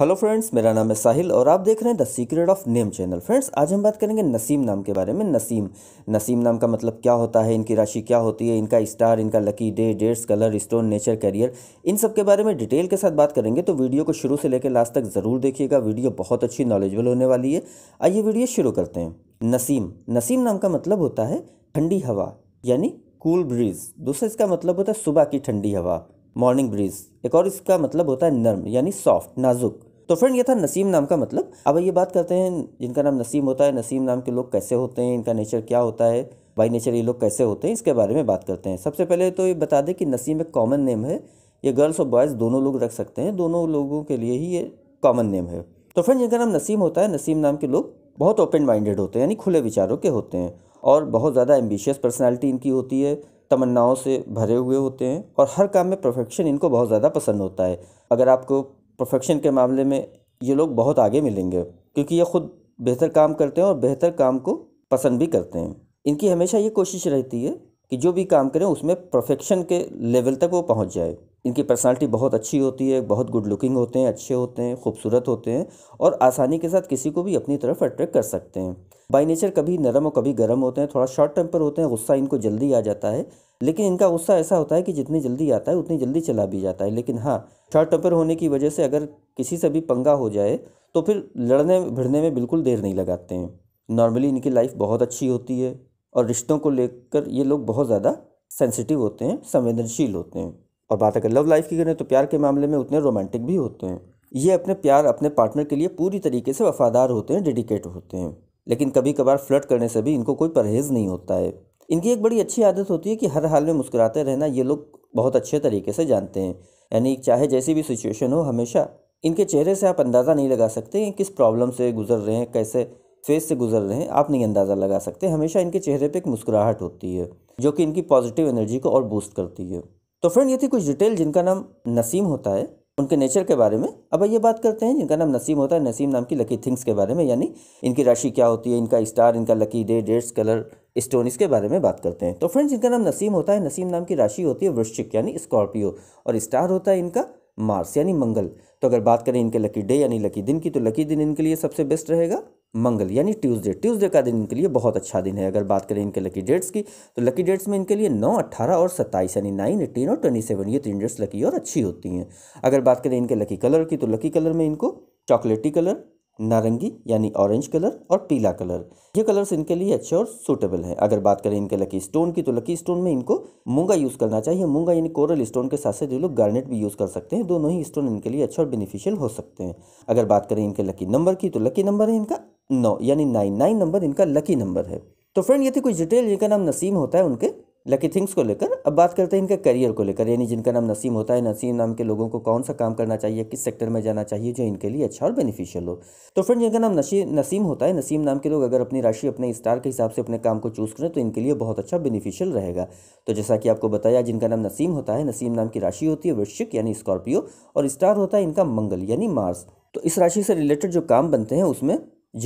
hello friends मेरा नाम है साहिल और आप देख रहे हैं the secret of name channel friends आज हम बात करेंगे नसीम नाम के बारे में नसीम नसीम नाम का मतलब क्या होता है इनकी राशि क्या होती है इनका स्टार इनका lucky day dates colour stone nature career इन सब के बारे में डिटेल के साथ बात करेंगे तो वीडियो को शुरू से लेकर लास्ट तक ज़रूर देखिएगा वीडियो बहुत अच्छी नॉलेजबल होने वाली है आइए वीडियो शुरू करते हैं नसीम नसीम नाम का मतलब होता है ठंडी हवा यानी कूल ब्रीज दूसरा इसका मतलब होता है सुबह की ठंडी हवा मॉर्निंग ब्रीज एक और इसका मतलब होता है नर्म यानी सॉफ्ट नाजुक तो फ्रेंड ये था नसीम नाम का मतलब अब ये बात करते हैं जिनका नाम नसीम होता है नसीम नाम के लोग कैसे होते हैं इनका नेचर क्या होता है बाई नेचर ये लोग कैसे होते हैं इसके बारे में बात करते हैं सबसे पहले तो ये बता दें कि नसीम एक कॉमन नेम है ये गर्ल्स और बॉयज़ दोनों लोग रख सकते हैं दोनों लोगों के लिए ही ये कॉमन नेम है तो फ्रेंड जिनका नाम नसीम होता है नसीम नाम के लोग बहुत ओपन माइंडेड होते हैं यानी खुले विचारों के होते हैं और बहुत ज़्यादा एम्बिशियस पर्सनैलिटी इनकी होती है तमन्नाओं से भरे हुए होते हैं और हर काम में परफेक्शन इनको बहुत ज़्यादा पसंद होता है अगर आपको परफेक्शन के मामले में ये लोग बहुत आगे मिलेंगे क्योंकि ये खुद बेहतर काम करते हैं और बेहतर काम को पसंद भी करते हैं इनकी हमेशा ये कोशिश रहती है कि जो भी काम करें उसमें परफेक्शन के लेवल तक वो पहुंच जाए इनकी पर्सनालिटी बहुत अच्छी होती है बहुत गुड लुकिंग होते हैं अच्छे होते हैं खूबसूरत होते हैं और आसानी के साथ किसी को भी अपनी तरफ अट्रैक्ट कर सकते हैं बाई नेचर कभी नरम और कभी गर्म होते हैं थोड़ा शॉर्ट टेम्पर होते हैं गुस्सा इनको जल्दी आ जाता है लेकिन इनका गुस्सा ऐसा होता है कि जितनी जल्दी आता है उतनी जल्दी चला भी जाता है लेकिन हाँ शॉर्ट टेम्पर होने की वजह से अगर किसी से भी पंगा हो जाए तो फिर लड़ने भिड़ने में बिल्कुल देर नहीं लगाते हैं नॉर्मली इनकी लाइफ बहुत अच्छी होती है और रिश्तों को लेकर ये लोग बहुत ज़्यादा सेंसिटिव होते हैं संवेदनशील होते हैं और बात अगर लव लाइफ की करें तो प्यार के मामले में उतने रोमांटिक भी होते हैं ये अपने प्यार अपने पार्टनर के लिए पूरी तरीके से वफादार होते हैं डेडिकेट होते हैं लेकिन कभी कभार फ्लर्ट करने से भी इनको कोई परहेज़ नहीं होता है इनकी एक बड़ी अच्छी आदत होती है कि हर हाल में मुस्कुराते रहना ये लोग बहुत अच्छे तरीके से जानते हैं यानी चाहे जैसी भी सिचुएशन हो हमेशा इनके चेहरे से आप अंदाज़ा नहीं लगा सकते किस प्रॉब्लम से गुजर रहे हैं कैसे फेस से गुजर रहे हैं आप नहीं अंदाज़ा लगा सकते हमेशा इनके चेहरे पर एक मुस्कुराहट होती है जो कि इनकी पॉजिटिव एनर्जी को और बूस्ट करती है तो फ्रेंड ये थी कुछ डिटेल जिनका नाम नसीम होता है उनके नेचर के बारे में अब ये बात करते हैं जिनका नाम नसीम होता है नसीम नाम की लकी थिंग्स के बारे में यानी इनकी राशि क्या होती है इनका स्टार इनका lucky day dates colour stone इसके बारे में बात करते हैं तो फ्रेंड्स इनका नाम नसीम होता है नसीम नाम की राशि होती है वृश्चिक यानी स्कॉर्पियो और स्टार होता है इनका मार्स यानी मंगल तो अगर बात करें इनके लकी डे यानी लकी दिन की तो लकी दिन इनके लिए सबसे बेस्ट रहेगा मंगल यानी ट्यूसडे ट्यूसडे का दिन इनके लिए बहुत अच्छा दिन है अगर बात करें इनके लकी डेट्स की तो लकी डेट्स में इनके लिए नौ अट्ठारह और सत्ताईस यानी नाइन एटीन और ट्वेंटी सेवन ये तीन डेट्स लकी और अच्छी होती हैं अगर बात करें इनके लकी कलर की तो लकी कलर में इनको चॉकलेटी कलर नारंगी यानी ऑरेंज कलर और पीला कलर ये कलर्स इनके लिए अच्छे और सूटेबल हैं अगर बात करें इनके लकी स्टोन की तो लकी स्टोन में इनको मूंगा यूज़ करना चाहिए मूंगा यानी कोरल स्टोन के साथ साथ ये लोग गार्नेट भी यूज़ कर सकते हैं दोनों ही स्टोन इनके लिए अच्छे और बेनिफिशियल हो सकते हैं अगर बात करें इनके लकी नंबर की तो लकी नंबर है इनका नौ यानी नाइन नाइन नंबर इनका लकी नंबर है तो फ्रेंड ये थी कुछ डिटेल जिनका नाम नसीम होता है उनके लकी थिंग्स को लेकर अब बात करते हैं इनका करियर को लेकर यानी जिनका नाम नसीम होता है नसीम नाम के लोगों को कौन सा काम करना चाहिए किस सेक्टर में जाना चाहिए जो इनके लिए अच्छा और बेनिफिशियल हो तो फ्रेंड जिनका नाम नसीम होता है नसीम नाम के लोग अगर अपनी राशि अपने स्टार के हिसाब से अपने काम को चूज़ करें तो इनके लिए बहुत अच्छा बेनिफिशियल रहेगा तो जैसा कि आपको बताया जिनका नाम नसीम होता है नसीम नाम की राशि होती है वृश्चिक यानी स्कॉर्पियो और स्टार होता है इनका मंगल यानी मार्स तो इस राशि से रिलेटेड जो काम बनते हैं उसमें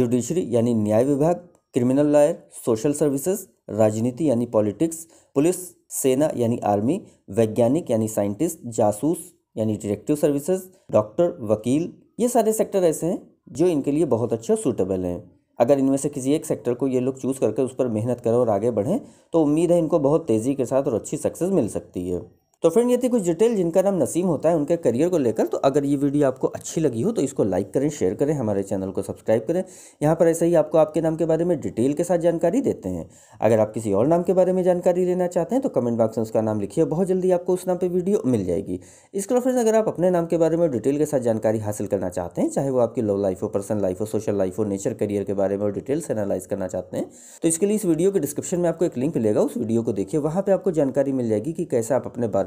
जुडिशरी यानी न्याय विभाग क्रिमिनल लॉयर सोशल सर्विसेज राजनीति यानी पॉलिटिक्स पुलिस सेना यानी आर्मी वैज्ञानिक यानी साइंटिस्ट जासूस यानी डिटेक्टिव सर्विसेज डॉक्टर वकील ये सारे सेक्टर ऐसे हैं जो इनके लिए बहुत अच्छे और सूटेबल हैं अगर इनमें से किसी एक सेक्टर को ये लोग चूज़ करके उस पर मेहनत करें और आगे बढ़ें तो उम्मीद है इनको बहुत तेज़ी के साथ और अच्छी सक्सेस मिल सकती है तो फ्रेंड ये थी कुछ डिटेल जिनका नाम नसीम होता है उनके करियर को लेकर तो अगर ये वीडियो आपको अच्छी लगी हो तो इसको लाइक करें शेयर करें हमारे चैनल को सब्सक्राइब करें यहाँ पर ऐसे ही आपको आपके नाम के बारे में डिटेल के साथ जानकारी देते हैं अगर आप किसी और नाम के बारे में जानकारी लेना चाहते हैं तो कमेंट बॉक्स में उसका नाम लिखिए बहुत जल्दी आपको उस नाम पर वीडियो मिल जाएगी इसके अलावा फ्रेंड अगर आप अपने नाम के बारे में डिटेल के साथ जानकारी हासिल करना चाहते हैं चाहे वो आपकी लव लाइफ हो पर्सनल लाइफ हो सोशल लाइफ हो नेचर करियर के बारे में और डिटेल्स एनालाइज करना चाहते हैं तो इसके लिए इस वीडियो के डिस्क्रिप्शन में आपको एक लिंक मिलेगा उस वीडियो को देखिए वहाँ पर आपको जानकारी मिल जाएगी कि कैसे आप अपने बारे